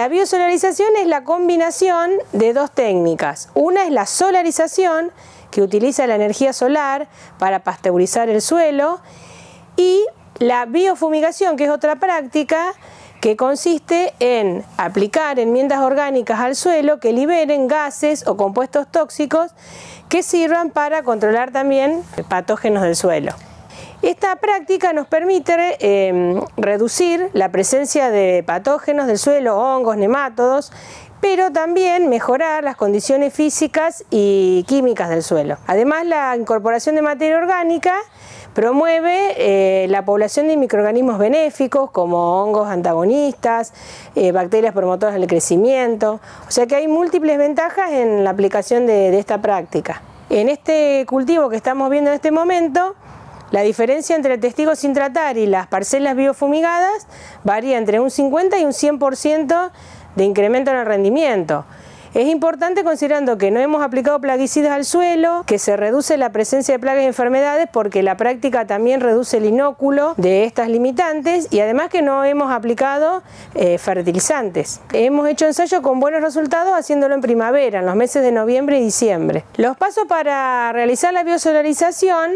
La biosolarización es la combinación de dos técnicas. Una es la solarización, que utiliza la energía solar para pasteurizar el suelo, y la biofumigación, que es otra práctica que consiste en aplicar enmiendas orgánicas al suelo que liberen gases o compuestos tóxicos que sirvan para controlar también patógenos del suelo. Esta práctica nos permite em, reducir la presencia de patógenos del suelo, hongos, nemátodos, pero también mejorar las condiciones físicas y químicas del suelo. Además, la incorporación de materia orgánica promueve eh, la población de microorganismos benéficos como hongos antagonistas, eh, bacterias promotoras del crecimiento, o sea que hay múltiples ventajas en la aplicación de esta práctica. En este cultivo que estamos viendo en este momento, la diferencia entre testigo sin tratar y las parcelas biofumigadas varía entre un 50 y un 100% de incremento en el rendimiento. Es importante considerando que no hemos aplicado plaguicidas al suelo, que se reduce la presencia de plagas y enfermedades porque la práctica también reduce el inóculo de estas limitantes y además que no hemos aplicado eh, fertilizantes. Hemos hecho ensayos con buenos resultados haciéndolo en primavera, en los meses de noviembre y diciembre. Los pasos para realizar la biosolarización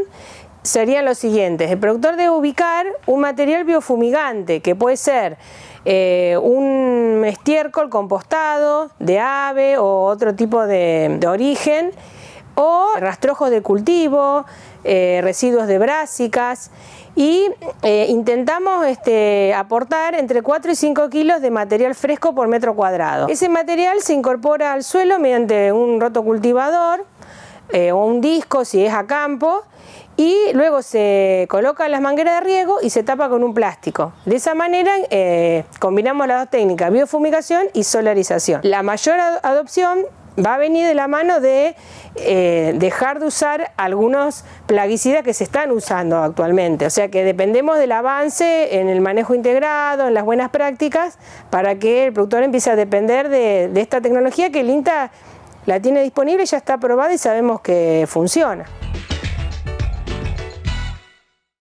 serían los siguientes. El productor debe ubicar un material biofumigante, que puede ser eh, un estiércol compostado de ave o otro tipo de, origen, o rastrojos de cultivo, eh, residuos de brásicas y eh, intentamos este, aportar entre 4 y 5 kilos de material fresco por metro cuadrado. Ese material se incorpora al suelo mediante un roto cultivador eh, o un disco si es a campo, y luego se en las mangueras de riego y se tapa con un plástico. De esa manera eh, combinamos las dos técnicas, biofumigación y solarización. La mayor adopción va a venir de la mano de eh, dejar de usar algunos plaguicidas que se están usando actualmente. O sea que dependemos del avance en el manejo integrado, en las buenas prácticas, para que el productor empiece a depender de, de esta tecnología que el INTA la tiene disponible, ya está aprobada y sabemos que funciona.